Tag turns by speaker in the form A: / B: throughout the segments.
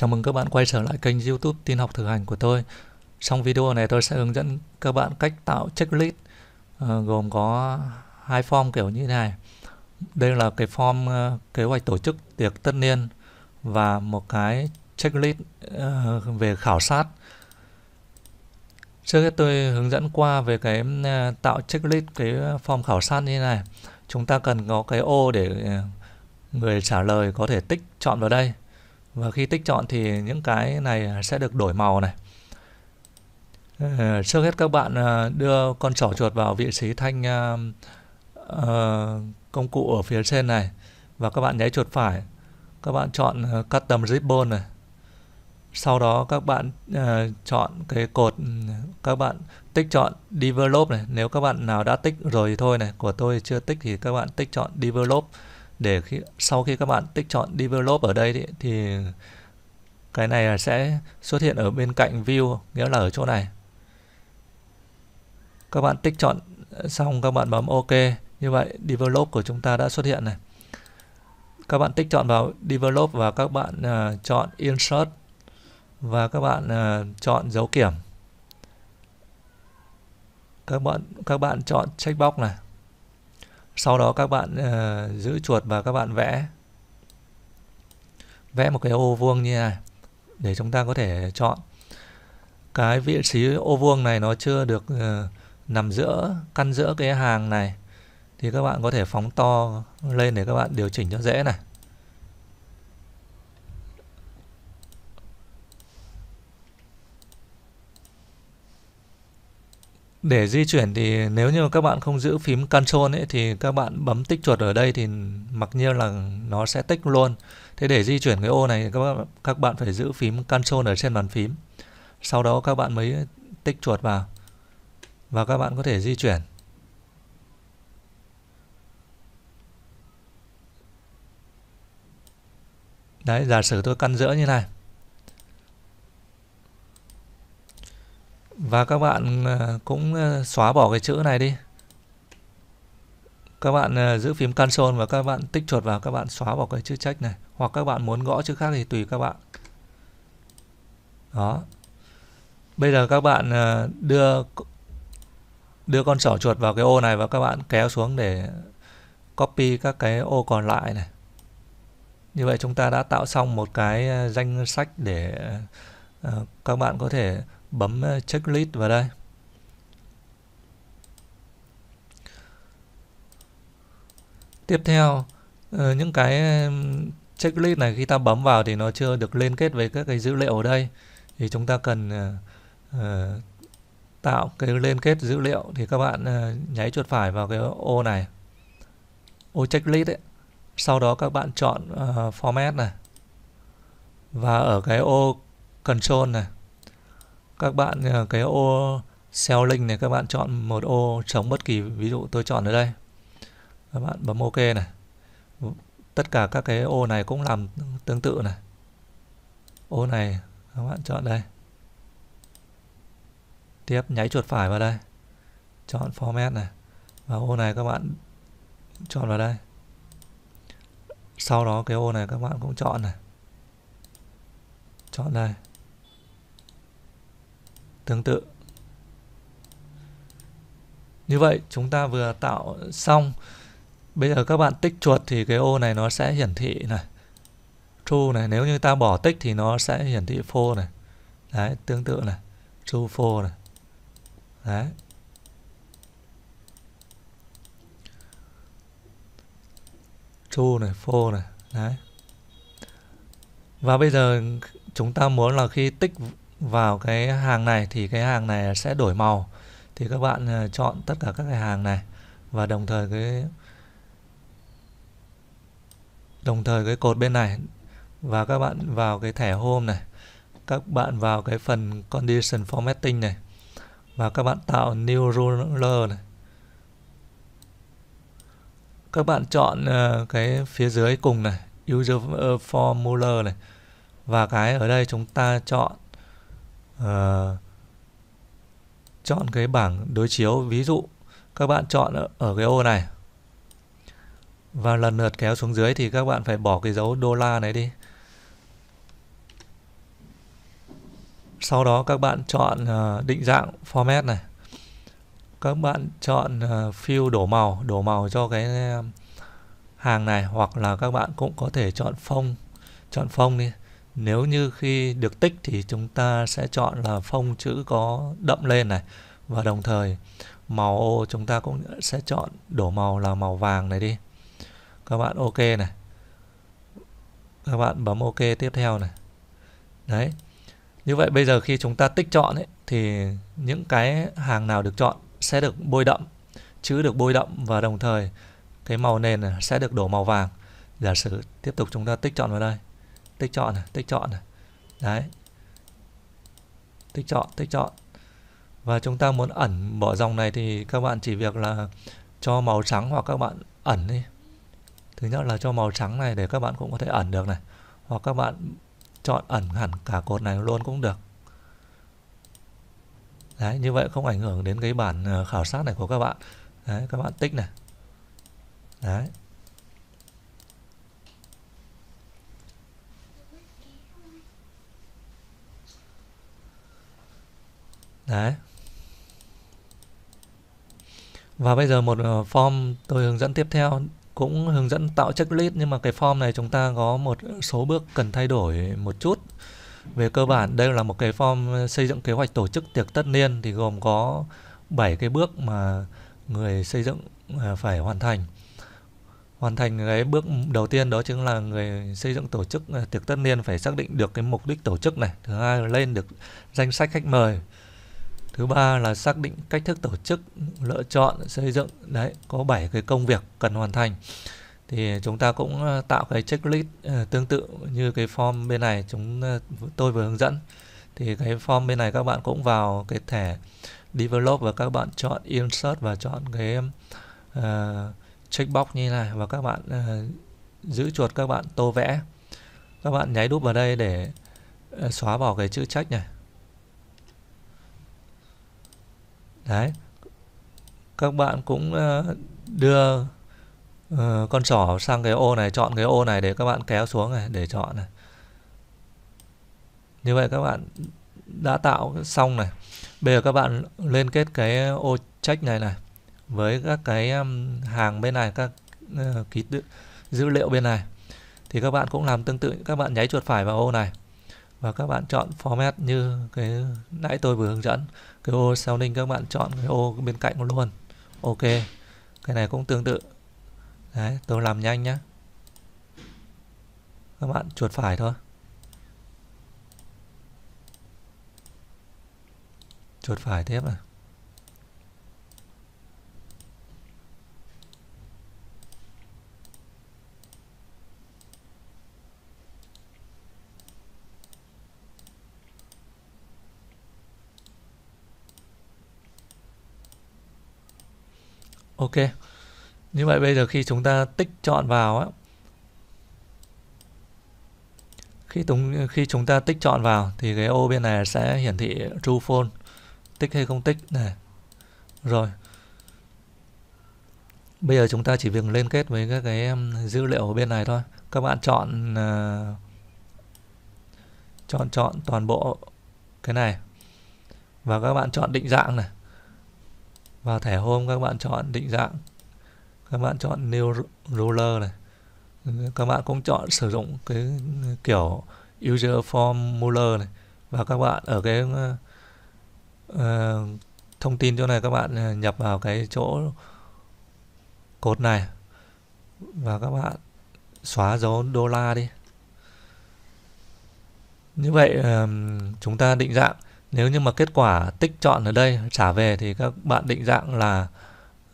A: Chào mừng các bạn quay trở lại kênh youtube tin học thực hành của tôi Trong video này tôi sẽ hướng dẫn các bạn cách tạo checklist uh, gồm có hai form kiểu như thế này Đây là cái form uh, kế hoạch tổ chức tiệc tất niên và một cái checklist uh, về khảo sát Trước hết tôi hướng dẫn qua về cái uh, tạo checklist cái form khảo sát như thế này Chúng ta cần có cái ô để người trả lời có thể tích chọn vào đây và khi tích chọn thì những cái này sẽ được đổi màu này ờ, trước hết các bạn ờ, đưa con trỏ chuột vào vị trí thanh ờ, công cụ ở phía trên này và các bạn nháy chuột phải các bạn chọn custom ribbon này sau đó các bạn uh, chọn cái cột ừ, các bạn tích chọn develop này nếu các bạn nào đã tích rồi thì thôi này của tôi chưa tích thì các bạn tích chọn develop để khi, sau khi các bạn tích chọn develop ở đây thì, thì cái này sẽ xuất hiện ở bên cạnh view nghĩa là ở chỗ này các bạn tích chọn xong các bạn bấm ok như vậy develop của chúng ta đã xuất hiện này các bạn tích chọn vào develop và các bạn uh, chọn insert và các bạn uh, chọn dấu kiểm các bạn các bạn chọn checkbox này sau đó các bạn uh, giữ chuột và các bạn vẽ vẽ một cái ô vuông như này để chúng ta có thể chọn cái vị trí ô vuông này nó chưa được uh, nằm giữa căn giữa cái hàng này thì các bạn có thể phóng to lên để các bạn điều chỉnh cho dễ này Để di chuyển thì nếu như các bạn không giữ phím Control ấy, thì các bạn bấm tích chuột ở đây thì mặc nhiên là nó sẽ tích luôn. Thế để di chuyển cái ô này các bạn, các bạn phải giữ phím Control ở trên bàn phím. Sau đó các bạn mới tích chuột vào và các bạn có thể di chuyển. Đấy, giả sử tôi căn giữa như này và các bạn ờ, cũng ờ, xóa bỏ cái chữ này đi các bạn ờ, giữ phím cancel và các bạn tích chuột vào các bạn xóa bỏ cái chữ trách này hoặc các bạn muốn gõ chữ khác thì tùy các bạn đó bây giờ các bạn đưa đưa con sỏ chuột vào cái ô này và các bạn kéo xuống để copy các cái ô còn lại này như vậy chúng ta đã tạo xong một cái danh sách để các bạn có thể bấm ờ, checklist vào đây tiếp theo ờ, những cái ờ, checklist này khi ta bấm vào thì nó chưa được liên kết với các cái dữ liệu ở đây thì chúng ta cần uh, tạo cái liên kết dữ liệu thì các bạn uh, nháy chuột phải vào cái ô này ô checklist ấy sau đó các bạn chọn uh, format này và ở cái ô control này các bạn à, cái ô Sell link này các bạn chọn một ô trống bất kỳ ví dụ tôi chọn ở đây các bạn bấm OK này tất cả các cái ô này cũng làm tương tự này ô này các bạn chọn đây tiếp nháy chuột phải vào đây chọn format này và ô này các bạn chọn vào đây sau đó cái ô này các bạn cũng chọn này chọn đây tương tự như vậy chúng ta vừa tạo xong bây giờ các bạn tích chuột thì cái ô này nó sẽ hiển thị này true này nếu như ta bỏ tích thì nó sẽ hiển thị false này đấy tương tự này true false này đấy true này false này đấy và bây giờ chúng ta muốn là khi tích vào cái hàng này thì cái hàng này sẽ đổi màu thì các bạn ờ, chọn tất cả các cái hàng này và đồng thời cái đồng thời cái cột bên này và các bạn vào cái thẻ home này các bạn vào cái phần condition formatting này và các bạn tạo new ruler này các bạn chọn ờ, cái phía dưới cùng này user ờ, formula này và cái ở đây chúng ta chọn Ờ, chọn cái bảng đối chiếu ví dụ các bạn chọn ở, cái ô này và lần lượt kéo xuống dưới thì các bạn phải bỏ cái dấu đô la này đi sau đó các bạn chọn ờ, định dạng format này các bạn chọn ờ, fill đổ màu đổ màu cho cái hàng này hoặc là các bạn cũng có thể chọn phông chọn phông đi nếu như khi được tích thì chúng ta sẽ chọn là phông chữ có đậm lên này và đồng thời màu ô chúng ta cũng sẽ chọn đổ màu là màu vàng này đi các bạn ok này các bạn bấm ok tiếp theo này đấy như vậy bây giờ khi chúng ta tích chọn ấy, thì những cái hàng nào được chọn sẽ được bôi đậm chữ được bôi đậm và đồng thời cái màu nền sẽ được đổ màu vàng giả sử tiếp tục chúng ta tích chọn vào đây tích chọn này, tích chọn này. Đấy. Tích chọn, tích chọn. Và chúng ta muốn ẩn bỏ dòng này thì các bạn chỉ việc là cho màu trắng hoặc các bạn ẩn đi. Thứ nhất là cho màu trắng này để các bạn cũng có thể ẩn được này. Hoặc các bạn chọn ẩn hẳn cả cột này luôn cũng được. Đấy, như vậy không ảnh hưởng đến cái bản ờ, khảo sát này của các bạn. Đấy, các bạn tích này. Đấy. đấy và bây giờ một ờ, form tôi hướng dẫn tiếp theo cũng hướng dẫn tạo checklist nhưng mà cái form này chúng ta có một số bước cần thay đổi một chút về cơ bản đây là một cái form xây dựng kế hoạch tổ chức tiệc tất niên thì gồm có 7 cái bước mà người xây dựng ờ, phải hoàn thành hoàn thành cái bước đầu tiên đó chính là người xây dựng tổ chức ờ, tiệc tất niên phải xác định được cái mục đích tổ chức này thứ hai là lên được danh sách khách mời thứ ba là xác định cách thức tổ chức lựa chọn xây dựng đấy có 7 cái công việc cần hoàn thành thì chúng ta cũng ờ, tạo cái checklist ờ, tương tự như cái form bên này chúng ờ, tôi vừa hướng dẫn thì cái form bên này các bạn cũng vào cái thẻ develop và các bạn chọn insert và chọn cái uh, checkbox như này và các bạn uh, giữ chuột các bạn tô vẽ các bạn nháy đúp vào đây để uh, xóa bỏ cái chữ trách này đấy các bạn cũng ờ, đưa ờ, con sỏ sang cái ô này chọn cái ô này để các bạn kéo xuống này để chọn này như vậy các bạn đã tạo xong này bây giờ các bạn liên kết cái ô check này này với các cái hàng bên này các ờ, ký tự, dữ liệu bên này thì các bạn cũng làm tương tự các bạn nháy chuột phải vào ô này và các bạn chọn format như cái nãy tôi vừa hướng dẫn cái ô sounding các bạn chọn cái ô bên cạnh luôn ok cái này cũng tương tự đấy tôi làm nhanh nhá các bạn chuột phải thôi chuột phải tiếp này ok như vậy bây giờ khi chúng ta tích chọn vào á khi chúng khi chúng ta tích chọn vào thì cái ô bên này sẽ hiển thị true phone tích hay không tích này rồi bây giờ chúng ta chỉ việc liên kết với các cái um, dữ liệu ở bên này thôi các bạn chọn uh, chọn chọn toàn bộ cái này và các bạn chọn định dạng này và thẻ hôm các bạn chọn định dạng các bạn chọn new ruler này các bạn cũng chọn sử dụng cái kiểu user formula này và các bạn ở cái uh, thông tin chỗ này các bạn ờ, nhập vào cái chỗ cột này và các bạn xóa dấu đô la đi như vậy uh, chúng ta định dạng nếu như mà kết quả tích chọn ở đây trả về thì các bạn định dạng là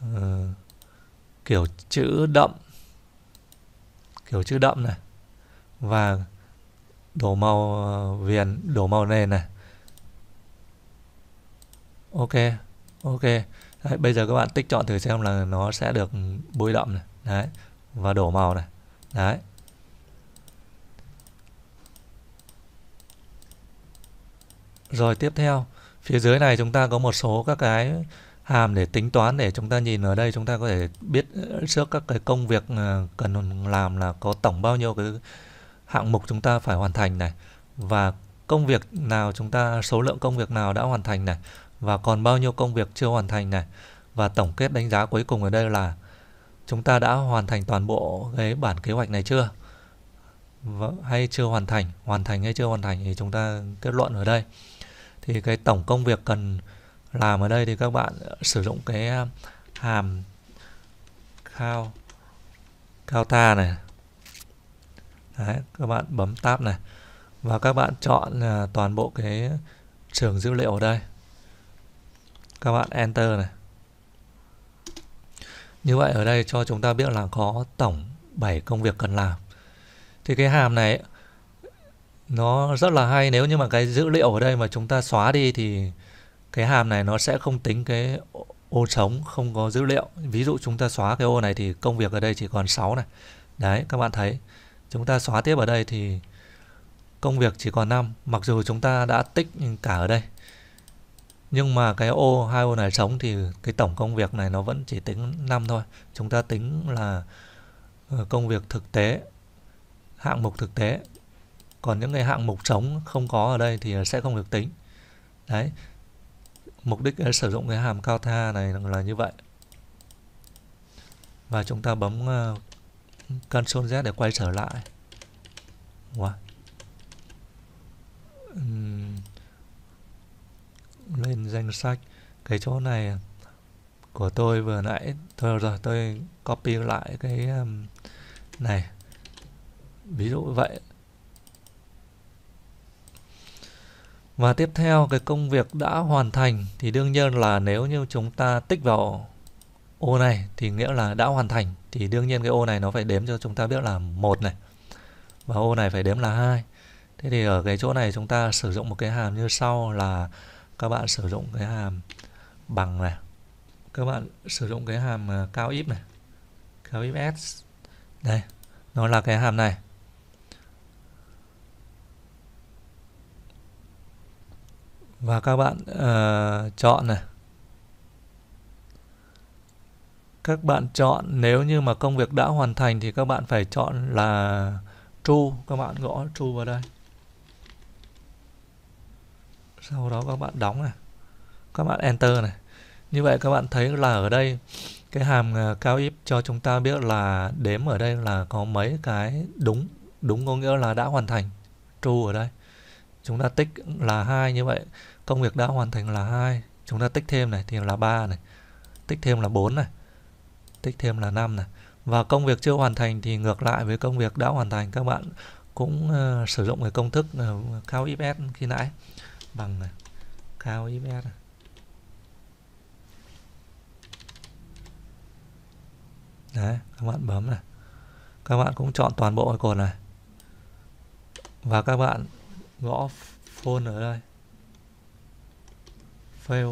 A: uh, kiểu chữ đậm kiểu chữ đậm này và đổ màu ờ, viền đổ màu nền này ok ok đấy, bây giờ các bạn tích chọn thử xem là nó sẽ được bôi đậm này đấy và đổ màu này đấy Rồi tiếp theo, phía dưới này chúng ta có một số các cái hàm để tính toán để chúng ta nhìn ở đây chúng ta có thể biết trước các cái công việc ờ, cần làm là có tổng bao nhiêu cái hạng mục chúng ta phải hoàn thành này và công việc nào chúng ta số lượng công việc nào đã hoàn thành này và còn bao nhiêu công việc chưa hoàn thành này và tổng kết đánh giá cuối cùng ở đây là chúng ta đã hoàn thành toàn bộ cái bản kế hoạch này chưa vâng, hay chưa hoàn thành hoàn thành hay chưa hoàn thành thì chúng ta kết luận ở đây thì cái tổng công việc cần làm ở đây thì các bạn sử dụng cái à, hàm cao cao ta này Đấy, các bạn bấm tab này và các bạn chọn à, toàn bộ cái trường dữ liệu ở đây các bạn enter này như vậy ở đây cho chúng ta biết là có tổng 7 công việc cần làm thì cái hàm này nó rất là hay nếu như mà cái dữ liệu ở đây mà chúng ta xóa đi thì cái hàm này nó sẽ không tính cái ô trống không có dữ liệu ví dụ chúng ta xóa cái ô này thì công việc ở đây chỉ còn 6 này đấy các bạn thấy chúng ta xóa tiếp ở đây thì công việc chỉ còn 5 mặc dù chúng ta đã tích cả ở đây nhưng mà cái ô hai ô này trống thì cái tổng công việc này nó vẫn chỉ tính 5 thôi chúng ta tính là ờ, công việc thực tế hạng mục thực tế còn những cái hạng mục trống không có ở đây thì sẽ không được tính đấy mục đích sử dụng cái hàm cao tha này là như vậy và chúng ta bấm uh, Ctrl Z để quay trở lại wow. uhm. lên danh sách cái chỗ này của tôi vừa nãy thôi rồi tôi copy lại cái um, này ví dụ vậy và tiếp theo cái công việc đã hoàn thành thì đương nhiên là nếu như chúng ta tích vào ô này thì nghĩa là đã hoàn thành thì đương nhiên cái ô này nó phải đếm cho chúng ta biết là một này và ô này phải đếm là hai thế thì ở cái chỗ này chúng ta sử dụng một cái hàm như sau là các bạn sử dụng cái hàm bằng này các bạn sử dụng cái hàm à, cao ít này cao ít s đây nó là cái hàm này và các bạn uh, chọn này các bạn chọn nếu như mà công việc đã hoàn thành thì các bạn phải chọn là true các bạn gõ true vào đây sau đó các bạn đóng này các bạn enter này như vậy các bạn thấy là ở đây cái hàm ờ, cao if cho chúng ta biết là đếm ở đây là có mấy cái đúng đúng có nghĩa là đã hoàn thành true ở đây chúng ta tích là hai như vậy công việc đã hoàn thành là hai chúng ta tích thêm này thì là ba này tích thêm là 4 này tích thêm là 5 này và công việc chưa hoàn thành thì ngược lại với công việc đã hoàn thành các bạn cũng uh, sử dụng cái công thức uh, ờ, cao ifs khi nãy bằng này, cao ifs này. đấy các bạn bấm này các bạn cũng chọn toàn bộ cái cột này và các bạn gõ phone ở đây fail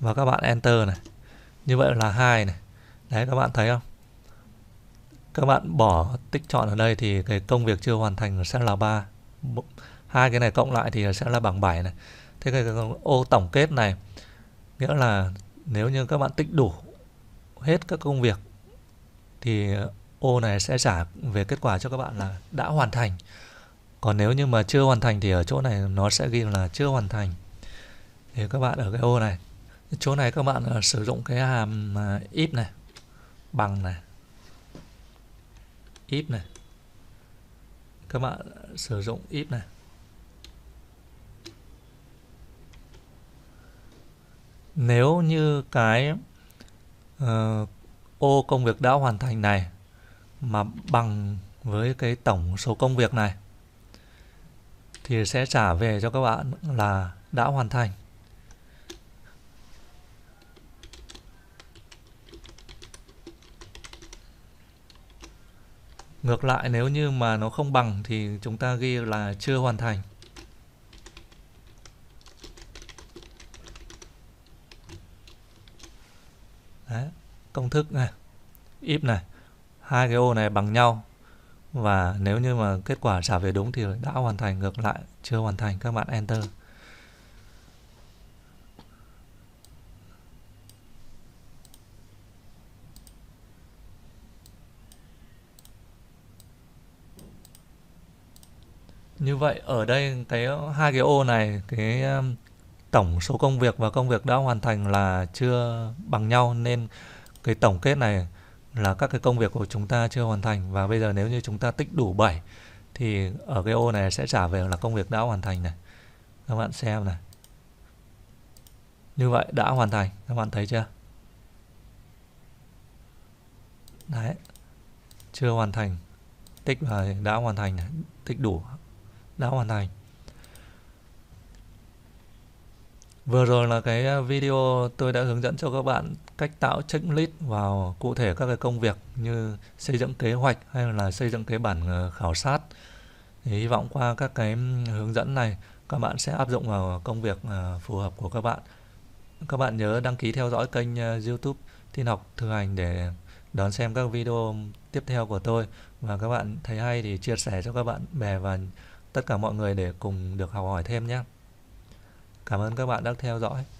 A: và các bạn enter này như vậy là hai này đấy các bạn thấy không các bạn bỏ tích chọn ở đây thì cái công việc chưa hoàn thành sẽ là ba hai cái này cộng lại thì sẽ là bằng 7 này thế cái ô tổng kết này nghĩa là nếu như các bạn tích đủ hết các công việc thì ô này sẽ trả về kết quả cho các bạn là đã hoàn thành còn nếu như mà chưa hoàn thành thì ở chỗ này nó sẽ ghi là chưa hoàn thành thì các bạn ở cái ô này chỗ này các bạn ờ, sử dụng cái hàm if ờ, này bằng này if này các bạn ờ, sử dụng if này nếu như cái uh, ô công việc đã hoàn thành này mà bằng với cái tổng số công việc này thì sẽ trả về cho các bạn là đã hoàn thành Ngược lại nếu như mà nó không bằng thì chúng ta ghi là chưa hoàn thành. Đấy, công thức này, if này, hai cái ô này bằng nhau và nếu như mà kết quả trả về đúng thì đã hoàn thành ngược lại chưa hoàn thành các bạn enter như vậy ở đây cái ờ, hai cái ô này cái ờ, tổng số công việc và công việc đã hoàn thành là chưa bằng nhau nên cái tổng kết này là các cái công việc của chúng ta chưa hoàn thành và bây giờ nếu như chúng ta tích đủ 7 thì ở cái ô này sẽ trả về là công việc đã hoàn thành này. Các bạn xem này. Như vậy đã hoàn thành, các bạn thấy chưa? Đấy. Chưa hoàn thành tích và đã hoàn thành này, tích đủ đã hoàn thành Vừa rồi là cái à, video tôi đã hướng dẫn cho các bạn cách tạo checklist vào cụ thể các cái công việc như xây dựng kế hoạch hay là xây dựng cái bản à, khảo sát. Thì hy vọng qua các cái hướng dẫn này các bạn sẽ áp dụng vào công việc à, phù hợp của các bạn. Các bạn nhớ đăng ký theo dõi kênh YouTube Tin học thực hành để đón xem các video tiếp theo của tôi và các bạn thấy hay thì chia sẻ cho các bạn bè và tất cả mọi người để cùng được học hỏi thêm nhé. Cảm ơn các bạn đã theo dõi.